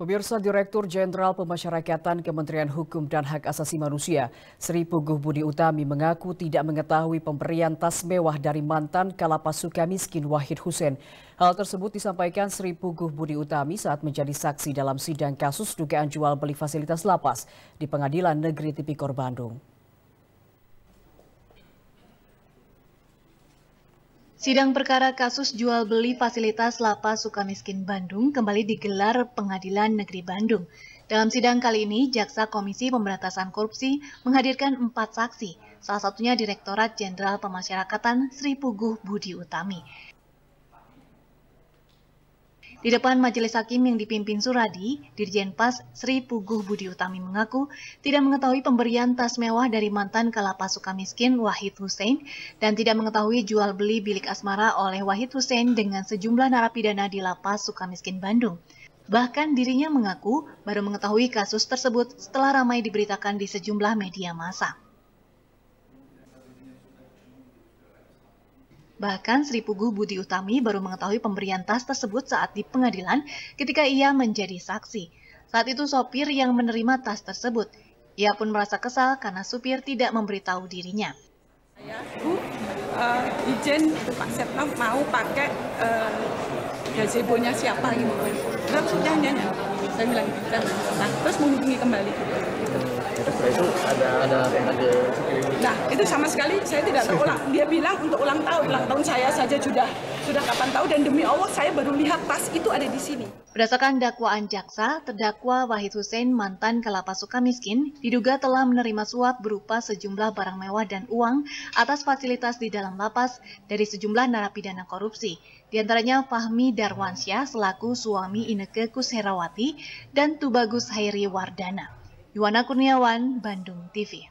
Pemirsa Direktur Jenderal Pemasyarakatan Kementerian Hukum dan Hak Asasi Manusia, Sri Puguh Budi Utami mengaku tidak mengetahui pemberian tas mewah dari mantan Kalapas Suka Miskin Wahid Hussein. Hal tersebut disampaikan Sri Puguh Budi Utami saat menjadi saksi dalam sidang kasus dugaan jual beli fasilitas lapas di Pengadilan Negeri Tipikor Bandung. Sidang perkara kasus jual beli fasilitas Lapas suka miskin Bandung kembali digelar Pengadilan Negeri Bandung. Dalam sidang kali ini, Jaksa Komisi Pemberantasan Korupsi menghadirkan empat saksi, salah satunya Direktorat Jenderal Pemasyarakatan Sri Puguh Budi Utami. Di depan Majelis Hakim yang dipimpin Suradi, Dirjen PAS Sri Puguh Budi Utami mengaku tidak mengetahui pemberian tas mewah dari mantan Kalapas suka miskin Wahid Hussein dan tidak mengetahui jual beli bilik asmara oleh Wahid Hussein dengan sejumlah narapidana di lapas suka miskin Bandung. Bahkan dirinya mengaku baru mengetahui kasus tersebut setelah ramai diberitakan di sejumlah media massa. Bahkan Sri Pugu Budi Utami baru mengetahui pemberian tas tersebut saat di pengadilan ketika ia menjadi saksi. Saat itu sopir yang menerima tas tersebut. Ia pun merasa kesal karena supir tidak memberitahu dirinya. Saya, Bu, uh, izin Pak Setnov mau pakai uh, gazebo-nya siapa ini? Terus sudah, saya bilang gitu kan nah terus menghubungi kembali gitu, terus setelah itu ada ada nah itu sama sekali saya tidak tahu ulang dia bilang untuk ulang tahun ulang tahun saya saja sudah sudah kapan tahu dan demi Allah saya baru lihat tas itu ada di sini. Berdasarkan dakwaan jaksa, terdakwa Wahid Hussein mantan Kelapa suka miskin diduga telah menerima suap berupa sejumlah barang mewah dan uang atas fasilitas di dalam lapas dari sejumlah narapidana korupsi. Di antaranya Fahmi Darwansyah selaku suami Ineke Kusherawati dan Tubagus Hairi Wardana. Yuwana Kurniawan, Bandung TV.